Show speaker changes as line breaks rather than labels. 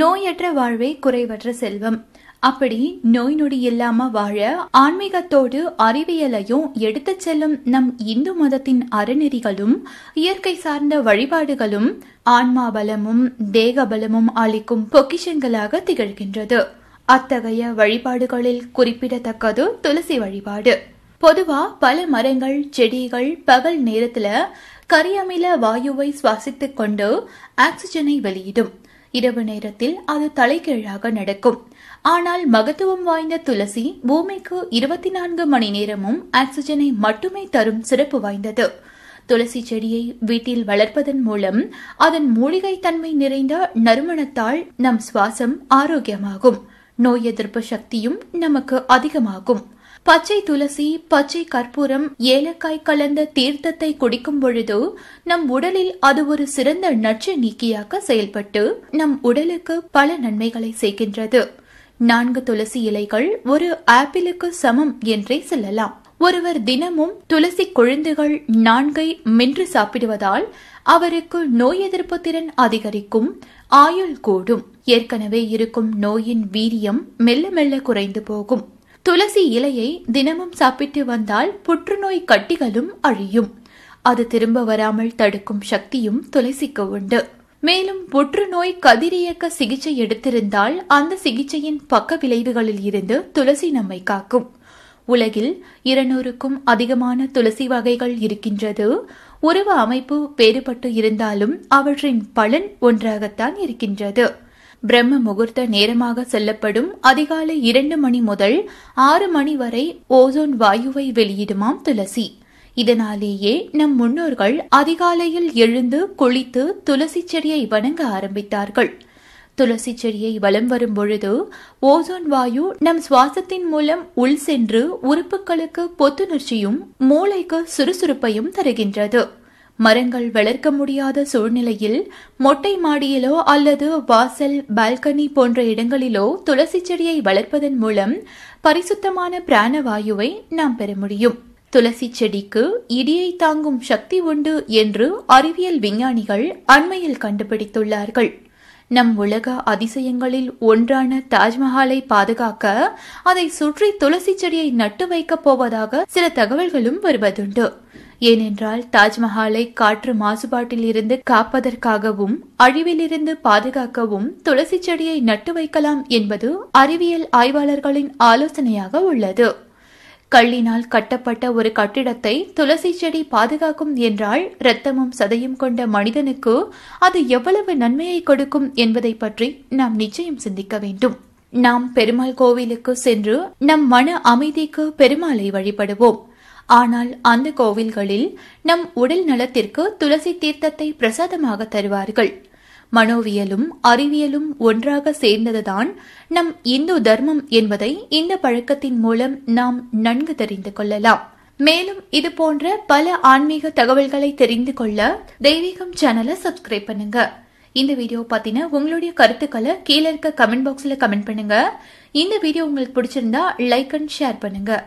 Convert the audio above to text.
நோயற்ற வாழ்வே குறைவற்ற செல்வம் அப்படி நோய் நொடி இல்லாம வாழ ஆன்மீகத்தோடு அறிவியலையும் எடுத்து செல்லும் நம் இந்து மதத்தின் அறநெறிகளும் இயற்கை சார்ந்த வழிபாடுகளும் ஆன்மா பலமும் தேக பலமும் அளிக்கும் பொக்கிஷங்களாக திகழ்கின்றது அத்தகைய வழிபாடுகளில் குறிப்பிடத்தக்கது துளசி வழிபாடு பொதுவா பல மரங்கள் செடிகள் பகல் நேரத்துல கரியமில வாயுவை சுவாசித்துக் கொண்டு ஆக்சிஜனை வெளியிடும் இரவு நேரத்தில் அது தலைகீழாக நடக்கும் ஆனால் மகத்துவம் வாய்ந்த துளசி பூமிக்கு இருபத்தி நான்கு மணி நேரமும் ஆக்சிஜனை மட்டுமே தரும் சிறப்பு வாய்ந்தது துளசி செடியை வீட்டில் வளர்ப்பதன் மூலம் அதன் மூலிகை தன்மை நிறைந்த நறுமணத்தால் நம் சுவாசம் ஆரோக்கியமாகும் நோய் எதிர்ப்பு சக்தியும் நமக்கு அதிகமாகும் பச்சை துளசி பச்சை கற்பூரம் ஏலக்காய் கலந்த தீர்த்தத்தை குடிக்கும் பொழுது நம் உடலில் அது ஒரு சிறந்த நச்சு நீக்கியாக செயல்பட்டு நம் உடலுக்கு பல நன்மைகளை செய்கின்றது நான்கு துளசி இலைகள் ஒரு ஆப்பிளுக்கு சமம் என்றே சொல்லலாம் ஒருவர் தினமும் துளசி கொழுந்துகள் நான்கை மென்று சாப்பிடுவதால் அவருக்கு நோய் எதிர்ப்பு திறன் அதிகரிக்கும் ஆயுள் கூடும் ஏற்கனவே இருக்கும் நோயின் வீரியம் மெல்ல மெல்ல குறைந்து போகும் துளசி இலையை தினமும் சாப்பிட்டு வந்தால் புற்றுநோய் கட்டிகளும் அழியும் அது திரும்ப வராமல் தடுக்கும் சக்தியும் துளசிக்கு உண்டு மேலும் புற்றுநோய் கதிரியக்க சிகிச்சை எடுத்திருந்தால் அந்த சிகிச்சையின் பக்க விளைவுகளில் இருந்து துளசி நம்மை காக்கும் உலகில் இருநூறுக்கும் அதிகமான துளசி வகைகள் இருக்கின்றது உருவ அமைப்பு வேறுபட்டு இருந்தாலும் அவற்றின் பலன் ஒன்றாகத்தான் இருக்கின்றது பிரம்ம முகூர்த்த நேரமாக செல்லப்படும் அதிகாலை இரண்டு மணி முதல் ஆறு மணி வரை ஓசோன் வாயுவை வெளியிடுமாம் துளசி இதனாலேயே நம் முன்னோர்கள் அதிகாலையில் எழுந்து குளித்து துளசி செடியை வணங்க ஆரம்பித்தார்கள் துளசி செடியை வலம் வரும் பொழுது ஓசோன் வாயு நம் சுவாசத்தின் மூலம் உள் சென்று உறுப்புகளுக்கு புத்துணர்ச்சியும் மூளைக்கு சுறுசுறுப்பையும் தருகின்றது மரங்கள் வளர்க்க முடியாத சூழ்நிலையில் மொட்டை மாடியிலோ அல்லது வாசல் பால்கனி போன்ற இடங்களிலோ துளசி செடியை வளர்ப்பதன் மூலம் பரிசுத்தமான பிராணவாயுவை நாம் பெற முடியும் துளசி செடிக்கு இடியை தாங்கும் சக்தி உண்டு என்று அறிவியல் விஞ்ஞானிகள் அண்மையில் கண்டுபிடித்துள்ளார்கள் நம் உலக அதிசயங்களில் ஒன்றான தாஜ்மஹாலை பாதுகாக்க அதை சுற்றி துளசி செடியை நட்டு வைக்கப் போவதாக சில தகவல்களும் வருவதுண்டு ஏனென்றால் தாஜ்மஹாலை காற்று மாசுபாட்டில் இருந்து காப்பதற்காகவும் அழிவிலிருந்து பாதுகாக்கவும் துளசி செடியை நட்டு வைக்கலாம் என்பது அறிவியல் ஆய்வாளர்களின் ஆலோசனையாக உள்ளது கல்லினால் கட்டப்பட்ட ஒரு கட்டிடத்தை துளசி செடி பாதுகாக்கும் என்றால் இரத்தமும் சதையும் கொண்ட மனிதனுக்கு அது எவ்வளவு நன்மையை கொடுக்கும் என்பதை பற்றி நாம் நிச்சயம் சிந்திக்க வேண்டும் நாம் பெருமாள் கோவிலுக்கு சென்று நம் மன அமைதிக்கு பெருமாளை வழிபடுவோம் ஆனால் அந்த கோவில்களில் நம் உடல் நலத்திற்கு துளசி தீர்த்தத்தை பிரசாதமாக தருவார்கள் மனோவியலும் அறிவியலும் ஒன்றாக சேர்ந்ததுதான் நம் இந்து தர்மம் என்பதை இந்த பழக்கத்தின் மூலம் நாம் நன்கு தெரிந்து கொள்ளலாம் மேலும் இது போன்ற பல ஆன்மீக தகவல்களை தெரிந்து கொள்ள தெய்வீகம் சேனலை சப்ஸ்கிரைப் பண்ணுங்க இந்த வீடியோ பாத்தீங்கன்னா உங்களுடைய கருத்துக்களை கீழே இருக்க கமெண்ட் பாக்ஸ்ல கமெண்ட் பண்ணுங்க இந்த வீடியோ உங்களுக்கு பிடிச்சிருந்தா லைக் அண்ட் ஷேர் பண்ணுங்க